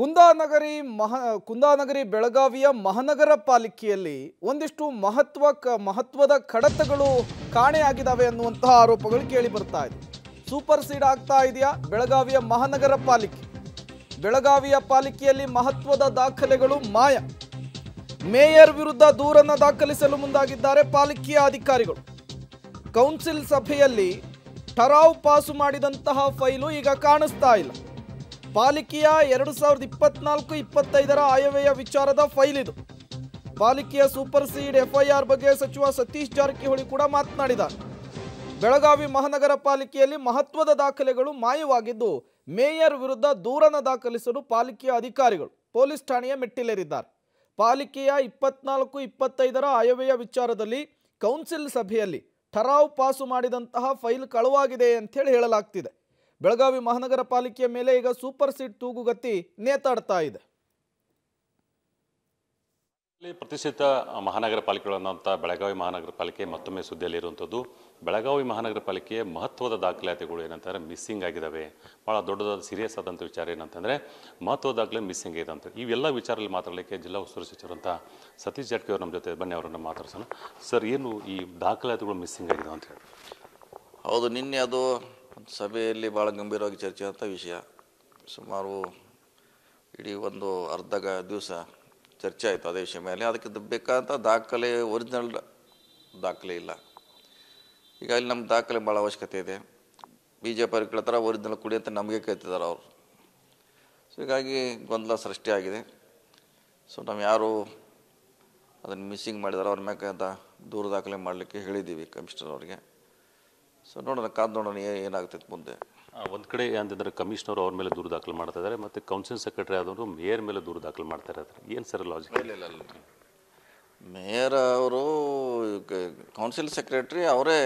ಕುಂದಾನಗರಿ ಮಹ ಕುಂದಾನಗರಿ ಬೆಳಗಾವಿಯ ಮಹಾನಗರ ಪಾಲಿಕೆಯಲ್ಲಿ ಒಂದಿಷ್ಟು ಮಹತ್ವ ಕ ಮಹತ್ವದ ಕಡತಗಳು ಕಾಣೆಯಾಗಿದ್ದಾವೆ ಅನ್ನುವಂತಹ ಆರೋಪಗಳು ಕೇಳಿ ಬರ್ತಾ ಇದೆ ಸೂಪರ್ ಸೀಡ್ ಆಗ್ತಾ ಇದೆಯಾ ಬೆಳಗಾವಿಯ ಮಹಾನಗರ ಪಾಲಿಕೆ ಬೆಳಗಾವಿಯ ಪಾಲಿಕೆಯಲ್ಲಿ ಮಹತ್ವದ ದಾಖಲೆಗಳು ಮಾಯ ಮೇಯರ್ ವಿರುದ್ಧ ದೂರನ್ನು ದಾಖಲಿಸಲು ಮುಂದಾಗಿದ್ದಾರೆ ಪಾಲಿಕೆಯ ಅಧಿಕಾರಿಗಳು ಕೌನ್ಸಿಲ್ ಸಭೆಯಲ್ಲಿ ಠರಾವ್ ಪಾಸು ಮಾಡಿದಂತಹ ಫೈಲು ಈಗ ಕಾಣಿಸ್ತಾ ಇಲ್ಲ ಪಾಲಿಕೆಯ ಎರಡು ಸಾವಿರದ ಇಪ್ಪತ್ನಾಲ್ಕು ಇಪ್ಪತ್ತೈದರ ಆಯವ್ಯಯ ವಿಚಾರದ ಫೈಲ್ ಇದು ಪಾಲಿಕೆಯ ಸೂಪರ್ ಸೀಡ್ ಎಫ್ಐಆರ್ ಬಗ್ಗೆ ಸಚಿವ ಸತೀಶ್ ಜಾರಕಿಹೊಳಿ ಕೂಡ ಮಾತನಾಡಿದ್ದಾರೆ ಬೆಳಗಾವಿ ಮಹಾನಗರ ಪಾಲಿಕೆಯಲ್ಲಿ ಮಹತ್ವದ ದಾಖಲೆಗಳು ಮಾಯವಾಗಿದ್ದು ಮೇಯರ್ ವಿರುದ್ಧ ದೂರನ ದಾಖಲಿಸಲು ಪಾಲಿಕೆಯ ಅಧಿಕಾರಿಗಳು ಪೊಲೀಸ್ ಠಾಣೆಯ ಮೆಟ್ಟಿಲೇರಿದ್ದಾರೆ ಪಾಲಿಕೆಯ ಇಪ್ಪತ್ನಾಲ್ಕು ಇಪ್ಪತ್ತೈದರ ಆಯವ್ಯಯ ವಿಚಾರದಲ್ಲಿ ಕೌನ್ಸಿಲ್ ಸಭೆಯಲ್ಲಿ ಠರಾವ್ ಪಾಸು ಮಾಡಿದಂತಹ ಫೈಲ್ ಕಳುವಾಗಿದೆ ಅಂತೇಳಿ ಹೇಳಲಾಗ್ತಿದೆ ಬೆಳಗಾವಿ ಮಹಾನಗರ ಪಾಲಿಕೆಯ ಮೇಲೆ ಈಗ ಸೂಪರ್ ಸೀಟ್ ತೂಗುಗತ್ತಿ ನೇತಾಡ್ತಾ ಇದೆ ಪ್ರತಿಷ್ಠಿತ ಮಹಾನಗರ ಪಾಲಿಕೆಗಳನ್ನಂಥ ಬೆಳಗಾವಿ ಮಹಾನಗರ ಪಾಲಿಕೆ ಮತ್ತೊಮ್ಮೆ ಸುದ್ದಿಯಲ್ಲಿರುವಂಥದ್ದು ಬೆಳಗಾವಿ ಮಹಾನಗರ ಪಾಲಿಕೆಯ ಮಹತ್ವದ ದಾಖಲಾತಿಗಳು ಏನಂತಾರೆ ಮಿಸ್ಸಿಂಗ್ ಆಗಿದ್ದಾವೆ ಭಾಳ ದೊಡ್ಡದಾದ ಸೀರಿಯಸ್ ಆದಂಥ ವಿಚಾರ ಏನಂತಂದರೆ ಮಹತ್ವದ ದಾಖಲೆ ಮಿಸ್ಸಿಂಗ್ ಇದೆ ಅಂತ ಇವೆಲ್ಲ ವಿಚಾರದಲ್ಲಿ ಮಾತಾಡಲಿಕ್ಕೆ ಜಿಲ್ಲಾ ಉಸ್ತುವಾರಿ ಸಚಿವರಂತ ಸತೀಶ್ ಜಾಟ್ಕಿ ಅವರು ನಮ್ಮ ಜೊತೆ ಬನ್ನಿ ಅವರನ್ನು ಮಾತಾಡ್ಸೋಣ ಸರ್ ಏನು ಈ ದಾಖಲಾತಿಗಳು ಮಿಸ್ಸಿಂಗ್ ಆಗಿದೆ ಅಂತ ಹೇಳಿ ಹೌದು ನಿನ್ನೆ ಅದು ಒಂದು ಸಭೆಯಲ್ಲಿ ಭಾಳ ಗಂಭೀರವಾಗಿ ಚರ್ಚೆ ಚರ್ಚೆಯಾದಂಥ ವಿಷಯ ಸುಮಾರು ಇಡೀ ಒಂದು ಅರ್ಧ ಗ ದಿವಸ ಚರ್ಚೆ ಆಯಿತು ಅದೇ ವಿಷಯ ಮೇಲೆ ಅದಕ್ಕೆ ಬೇಕಾದಂಥ ದಾಖಲೆ ಒರಿಜಿನಲ್ ದಾಖಲೆ ಇಲ್ಲ ಈಗ ಅಲ್ಲಿ ನಮ್ಮ ದಾಖಲೆ ಭಾಳ ಅವಶ್ಯಕತೆ ಇದೆ ಬಿ ಜೆ ಪಿ ಕೇಳ್ತಾರೆ ಒರಿಜಿನಲ್ ಕೊಡಿ ಅಂತ ನಮಗೆ ಕೇಳ್ತಿದ್ದಾರೆ ಅವರು ಸೊ ಹೀಗಾಗಿ ಗೊಂದಲ ಸೃಷ್ಟಿಯಾಗಿದೆ ಸೊ ನಾವು ಯಾರು ಅದನ್ನು ಮಿಸ್ಸಿಂಗ್ ಮಾಡಿದಾರೋ ಅವ್ರ ಅಂತ ದೂರು ದಾಖಲೆ ಮಾಡಲಿಕ್ಕೆ ಹೇಳಿದ್ದೀವಿ ಕಮಿಷನರ್ ಅವ್ರಿಗೆ ಸೊ ನೋಡೋಣ ಕಾದ್ ನೋಡೋಣ ಏನಾಗ್ತೈತೆ ಮುಂದೆ ಒಂದು ಕಡೆ ಅಂತಂದರೆ ಕಮಿಷನರ್ ಅವ್ರ ಮೇಲೆ ದೂರು ದಾಖಲು ಮಾಡ್ತಾ ಇದ್ದಾರೆ ಮತ್ತು ಕೌನ್ಸಿಲ್ ಸೆಕ್ರೆಟರಿ ಆದವರು ಮೇಯರ್ ಮೇಲೆ ದೂರು ದಾಖಲು ಮಾಡ್ತಾ ಏನು ಸರ್ ಲಾಜಿಕ್ ಇಲ್ಲ ಮೇಯರ್ ಅವರು ಕೌನ್ಸಿಲ್ ಸೆಕ್ರೆಟ್ರಿ ಅವರೇ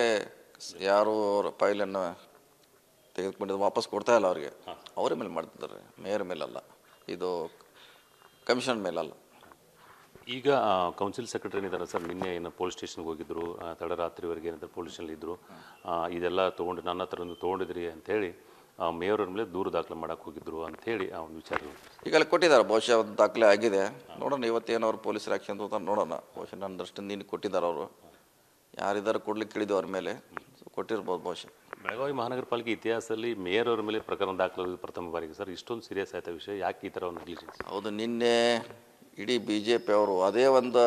ಯಾರು ಅವರ ಫೈಲನ್ನು ತೆಗೆದುಕೊಂಡಿದ್ದು ವಾಪಸ್ ಕೊಡ್ತಾಯಿಲ್ಲ ಇಲ್ಲ ಅವ್ರಿಗೆ ಅವರ ಮೇಲೆ ಮಾಡ್ತಿದ್ದಾರೆ ಮೇಯರ್ ಮೇಲಲ್ಲ ಇದು ಕಮಿಷನ್ ಮೇಲಲ್ಲ ಈಗ ಕೌನ್ಸಿಲ್ ಸೆಕ್ರೆಟರಿ ಏನಿದ್ದಾರೆ ಸರ್ ನಿನ್ನೆ ಏನು ಪೊಲೀಸ್ ಸ್ಟೇಷನ್ಗೆ ಹೋಗಿದ್ದರು ತಡರಾತ್ರಿವರೆಗೆ ಏನಂದ್ರೆ ಪೊಲೀಸ್ ಸ್ಟೇಷನಲ್ಲಿ ಇದ್ದರು ಇದೆಲ್ಲ ತೊಗೊಂಡು ನನ್ನ ಹತ್ರ ಒಂದು ತೊಗೊಂಡಿದ್ರಿ ಮೇಯರ್ ಅವ್ರ ಮೇಲೆ ದೂರು ದಾಖಲೆ ಮಾಡೋಕ್ಕೆ ಹೋಗಿದ್ರು ಅಂಥೇಳಿ ಆ ಒಂದು ವಿಚಾರ ಈಗಲೇ ಕೊಟ್ಟಿದ್ದಾರೆ ಬಹುಶಃ ಒಂದು ದಾಖಲೆ ಆಗಿದೆ ನೋಡೋಣ ಇವತ್ತೇನು ಅವ್ರು ಪೊಲೀಸ್ ಆ್ಯಕ್ಷನ್ ಅಂತ ನೋಡೋಣ ಬಹುಶಃ ನನ್ನ ದೃಷ್ಟಿಯಿಂದ ನೀನು ಕೊಟ್ಟಿದ್ದಾರೆ ಅವರು ಯಾರಿದ್ದಾರೆ ಕೊಡ್ಲಿಕ್ಕೆ ಕೇಳಿದ್ರು ಅವ್ರ ಮೇಲೆ ಕೊಟ್ಟಿರ್ಬೋದು ಬಹುಶಃ ಬೆಳಗಾವಿ ಮಹಾನಗರ ಪಾಲಿಕೆ ಇತಿಹಾಸದಲ್ಲಿ ಮೇಯರ್ ಅವ್ರ ಮೇಲೆ ಪ್ರಕರಣ ದಾಖಲಾಗೋದು ಪ್ರಥಮ ಬಾರಿಗೆ ಸರ್ ಇಷ್ಟೊಂದು ಸೀರಿಯಸ್ ಆಯ್ತಾ ವಿಷಯ ಯಾಕೆ ಈ ಥರ ಒಂದು ಹೌದು ನಿನ್ನೆ ಇಡೀ ಬಿ ಜೆ ಪಿ ಅವರು ಅದೇ ಒಂದು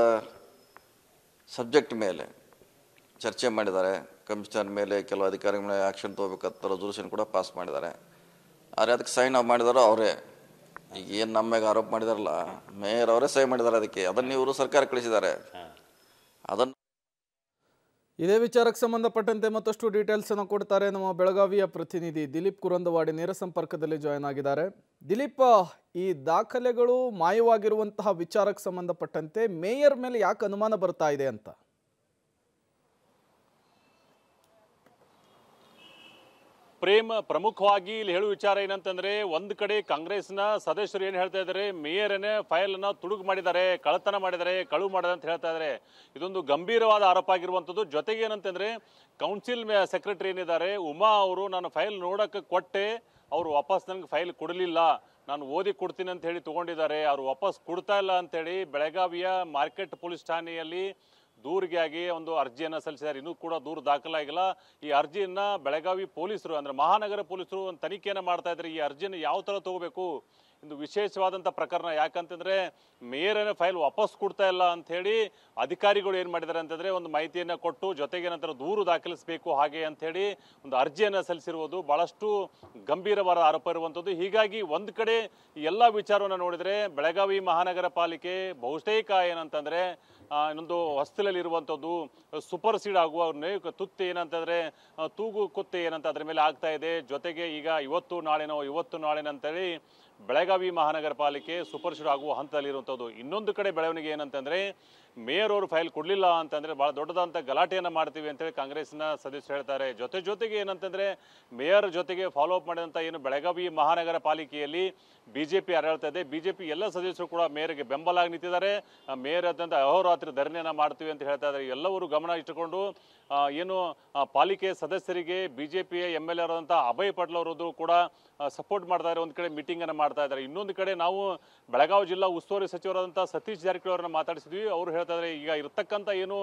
ಸಬ್ಜೆಕ್ಟ್ ಮೇಲೆ ಚರ್ಚೆ ಮಾಡಿದ್ದಾರೆ ಕಮಿಷನರ್ ಮೇಲೆ ಕೆಲವು ಅಧಿಕಾರಿಗಳ ಮೇಲೆ ಆ್ಯಕ್ಷನ್ ತೊಗೋಬೇಕಂತ ರೆಸೊಲ್ಯೂಷನ್ ಕೂಡ ಪಾಸ್ ಮಾಡಿದ್ದಾರೆ ಆದರೆ ಅದಕ್ಕೆ ಸೈನ್ ನಾವು ಮಾಡಿದಾರೋ ಅವರೇ ಈಗ ಏನು ನಮ್ಮ ಆರೋಪ ಮಾಡಿದಾರಲ್ಲ ಮೇಯರ್ ಅವರೇ ಸೈನ್ ಮಾಡಿದ್ದಾರೆ ಅದಕ್ಕೆ ಅದನ್ನು ಇವರು ಸರ್ಕಾರ ಕಳಿಸಿದ್ದಾರೆ ಅದನ್ನು ಇದೇ ವಿಚಾರಕ್ಕೆ ಸಂಬಂಧಪಟ್ಟಂತೆ ಮತ್ತಷ್ಟು ಡೀಟೇಲ್ಸ್ ಅನ್ನು ಕೊಡ್ತಾರೆ ನಮ್ಮ ಬೆಳಗಾವಿಯ ಪ್ರತಿನಿಧಿ ದಿಲೀಪ್ ಕುರಂದವಾಡಿ ನೇರ ಸಂಪರ್ಕದಲ್ಲಿ ಜಾಯ್ನ್ ಆಗಿದ್ದಾರೆ ದಿಲೀಪ್ ಈ ದಾಖಲೆಗಳು ಮಾಯವಾಗಿರುವಂತಹ ವಿಚಾರಕ್ಕೆ ಸಂಬಂಧಪಟ್ಟಂತೆ ಮೇಯರ್ ಮೇಲೆ ಯಾಕೆ ಅನುಮಾನ ಬರ್ತಾ ಇದೆ ಅಂತ ಪ್ರೇಮ್ ಪ್ರಮುಖವಾಗಿ ಇಲ್ಲಿ ಹೇಳುವ ವಿಚಾರ ಏನಂತಂದ್ರೆ ಒಂದು ಕಡೆ ಕಾಂಗ್ರೆಸ್ನ ಸದಸ್ಯರು ಏನು ಹೇಳ್ತಾ ಇದ್ದಾರೆ ಫೈಲ್ ಫೈಲನ್ನು ತುಡುಗು ಮಾಡಿದ್ದಾರೆ ಕಳತನ ಮಾಡಿದ್ದಾರೆ ಕಳುವು ಮಾಡಿದೆ ಅಂತ ಹೇಳ್ತಾ ಇದ್ದಾರೆ ಇದೊಂದು ಗಂಭೀರವಾದ ಆರೋಪ ಆಗಿರುವಂಥದ್ದು ಜೊತೆಗೆ ಏನಂತಂದ್ರೆ ಕೌನ್ಸಿಲ್ ಸೆಕ್ರೆಟರಿ ಏನಿದ್ದಾರೆ ಉಮಾ ಅವರು ನಾನು ಫೈಲ್ ನೋಡೋಕ್ಕೆ ಕೊಟ್ಟೆ ಅವರು ವಾಪಸ್ ನನಗೆ ಫೈಲ್ ಕೊಡಲಿಲ್ಲ ನಾನು ಓದಿ ಕೊಡ್ತೀನಿ ಅಂತ ಹೇಳಿ ತಗೊಂಡಿದ್ದಾರೆ ಅವರು ವಾಪಸ್ ಕೊಡ್ತಾ ಇಲ್ಲ ಅಂತೇಳಿ ಬೆಳಗಾವಿಯ ಮಾರ್ಕೆಟ್ ಪೊಲೀಸ್ ಠಾಣೆಯಲ್ಲಿ ದೂರಿಗಾಗಿ ಒಂದು ಅರ್ಜಿಯನ್ನು ಸಲ್ಲಿಸಿದ್ದಾರೆ ಇನ್ನೂ ಕೂಡ ದೂರು ದಾಖಲಾಗಿಲ್ಲ ಈ ಅರ್ಜಿಯನ್ನು ಬೆಳಗಾವಿ ಪೊಲೀಸರು ಅಂದರೆ ಮಹಾನಗರ ಪೊಲೀಸರು ಒಂದು ತನಿಖೆಯನ್ನು ಮಾಡ್ತಾ ಇದ್ದಾರೆ ಈ ಅರ್ಜಿಯನ್ನು ಯಾವ ಥರ ತಗೋಬೇಕು ಇದು ವಿಶೇಷವಾದಂಥ ಪ್ರಕರಣ ಯಾಕಂತಂದರೆ ಮೇಯರನೇ ಫೈಲ್ ವಾಪಸ್ ಕೊಡ್ತಾ ಇಲ್ಲ ಅಂಥೇಳಿ ಅಧಿಕಾರಿಗಳು ಏನು ಮಾಡಿದ್ದಾರೆ ಅಂತಂದರೆ ಒಂದು ಮಾಹಿತಿಯನ್ನು ಕೊಟ್ಟು ಜೊತೆಗೆ ನಂತರ ದೂರು ದಾಖಲಿಸಬೇಕು ಹಾಗೆ ಅಂಥೇಳಿ ಒಂದು ಅರ್ಜಿಯನ್ನು ಸಲ್ಲಿಸಿರುವುದು ಭಾಳಷ್ಟು ಗಂಭೀರವಾದ ಆರೋಪ ಇರುವಂಥದ್ದು ಹೀಗಾಗಿ ಒಂದು ಕಡೆ ಎಲ್ಲ ವಿಚಾರವನ್ನು ನೋಡಿದರೆ ಬೆಳಗಾವಿ ಮಹಾನಗರ ಪಾಲಿಕೆ ಬಹುತೇಕ ಏನಂತಂದರೆ ಇನ್ನೊಂದು ಇರುವಂಥದ್ದು ಸೂಪರ್ ಸೀಡ್ ಆಗುವ ತುತ್ತು ಏನಂತಂದ್ರೆ ತೂಗು ಕುತ್ತಿ ಏನಂತ ಅದ್ರ ಮೇಲೆ ಆಗ್ತಾ ಇದೆ ಜೊತೆಗೆ ಈಗ ಇವತ್ತು ನಾಳೆನೋ ಇವತ್ತು ಹೇಳಿ ಬೆಳಗಾವಿ ಮಹಾನಗರ ಪಾಲಿಕೆ ಸುಪರ್ಶುಡ್ ಆಗುವ ಹಂತದಲ್ಲಿರುವಂಥದ್ದು ಇನ್ನೊಂದು ಕಡೆ ಬೆಳವಣಿಗೆ ಏನಂತಂದರೆ ಮೇಯರ್ ಅವರು ಫೈಲ್ ಕೊಡಲಿಲ್ಲ ಅಂತಂದರೆ ಭಾಳ ದೊಡ್ಡದಾದಂಥ ಗಲಾಟೆಯನ್ನು ಮಾಡ್ತೀವಿ ಅಂತೇಳಿ ಕಾಂಗ್ರೆಸ್ನ ಸದಸ್ಯರು ಹೇಳ್ತಾರೆ ಜೊತೆ ಜೊತೆಗೆ ಏನಂತಂದರೆ ಮೇಯರ್ ಜೊತೆಗೆ ಫಾಲೋ ಅಪ್ ಮಾಡಿದಂಥ ಏನು ಬೆಳಗಾವಿ ಮಹಾನಗರ ಪಾಲಿಕೆಯಲ್ಲಿ ಬಿ ಜೆ ಪಿ ಎಲ್ಲ ಸದಸ್ಯರು ಕೂಡ ಮೇಯರ್ಗೆ ಆಗಿ ನಿಂತಿದ್ದಾರೆ ಮೇಯರ್ ಅದಂತ ಅಹೋರಾತ್ರಿ ಧರಣಿಯನ್ನು ಮಾಡ್ತೀವಿ ಅಂತ ಹೇಳ್ತಾ ಇದ್ದಾರೆ ಎಲ್ಲವರು ಗಮನ ಇಟ್ಟುಕೊಂಡು ಏನು ಪಾಲಿಕೆ ಸದಸ್ಯರಿಗೆ ಬಿಜೆಪಿಯ ಜೆ M L A Abhay Patel ಅವರದ್ದು ಕೂಡ ಸಪೋರ್ಟ್ ಮಾಡ್ತಾರೆ ಒಂದು ಕಡೆ ಮೀಟಿಂಗನ್ನು ಮಾಡ್ತಾ ಇದ್ದಾರೆ ಇನ್ನೊಂದು ಕಡೆ ನಾವು ಬೆಳಗಾವಿ ಜಿಲ್ಲಾ ಉಸ್ತುವಾರಿ ಸಚಿವರಾದಂಥ ಸತೀಶ್ ಜಾರಕಿಹೊಳಿ ಅವರನ್ನ ಮಾತಾಡಿಸಿದ್ವಿ ಅವರು ಹೇಳ್ತಾ ಇದ್ದಾರೆ ಈಗ ಇರತಕ್ಕಂಥ ಏನು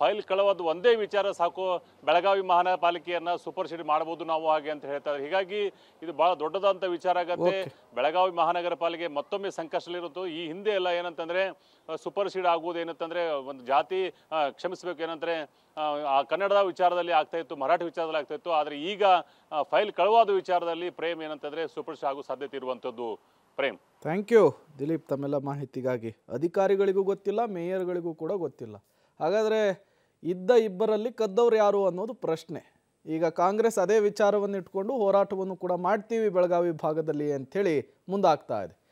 ಫೈಲ್ ಕಳವದು ಒಂದೇ ವಿಚಾರ ಸಾಕು ಬೆಳಗಾವಿ ಮಹಾನಗರ ಪಾಲಿಕೆಯನ್ನು ಸೂಪರ್ ಸಿಟಿ ಮಾಡ್ಬೋದು ನಾವು ಹಾಗೆ ಅಂತ ಹೇಳ್ತಾರೆ ಹೀಗಾಗಿ ಇದು ಬಹಳ ದೊಡ್ಡದಾದಂಥ ವಿಚಾರ ಆಗತ್ತೆ ಬೆಳಗಾವಿ ಮಹಾನಗರ ಪಾಲಿಕೆ ಮತ್ತೊಮ್ಮೆ ಇರುತ್ತೆ ಈ ಹಿಂದೆ ಎಲ್ಲ ಏನಂತಂದ್ರೆ ಸೂಪರ್ ಸೀಡ್ ಆಗುವುದು ಏನಂತಂದ್ರೆ ಒಂದು ಜಾತಿ ಕ್ಷಮಿಸಬೇಕು ಏನಂದರೆ ಆ ಕನ್ನಡದ ವಿಚಾರದಲ್ಲಿ ಆಗ್ತಾ ಇತ್ತು ಮರಾಠಿ ವಿಚಾರದಲ್ಲಿ ಆಗ್ತಾ ಇತ್ತು ಆದರೆ ಈಗ ಫೈಲ್ ಕಳುವಾದ ವಿಚಾರದಲ್ಲಿ ಪ್ರೇಮ್ ಏನಂತಂದ್ರೆ ಸೂಪರ್ ಸೀಡ್ ಆಗುವ ಸಾಧ್ಯತೆ ಇರುವಂಥದ್ದು ಪ್ರೇಮ್ ಥ್ಯಾಂಕ್ ಯು ದಿಲೀಪ್ ತಮ್ಮೆಲ್ಲ ಮಾಹಿತಿಗಾಗಿ ಅಧಿಕಾರಿಗಳಿಗೂ ಗೊತ್ತಿಲ್ಲ ಮೇಯರ್ಗಳಿಗೂ ಕೂಡ ಗೊತ್ತಿಲ್ಲ ಹಾಗಾದರೆ ಇದ್ದ ಇಬ್ಬರಲ್ಲಿ ಕದ್ದವ್ರು ಯಾರು ಅನ್ನೋದು ಪ್ರಶ್ನೆ ಈಗ ಕಾಂಗ್ರೆಸ್ ಅದೇ ವಿಚಾರವನ್ನು ಇಟ್ಕೊಂಡು ಹೋರಾಟವನ್ನು ಕೂಡ ಮಾಡ್ತೀವಿ ಬೆಳಗಾವಿ ಭಾಗದಲ್ಲಿ ಅಂಥೇಳಿ ಮುಂದಾಗ್ತಾ ಇದೆ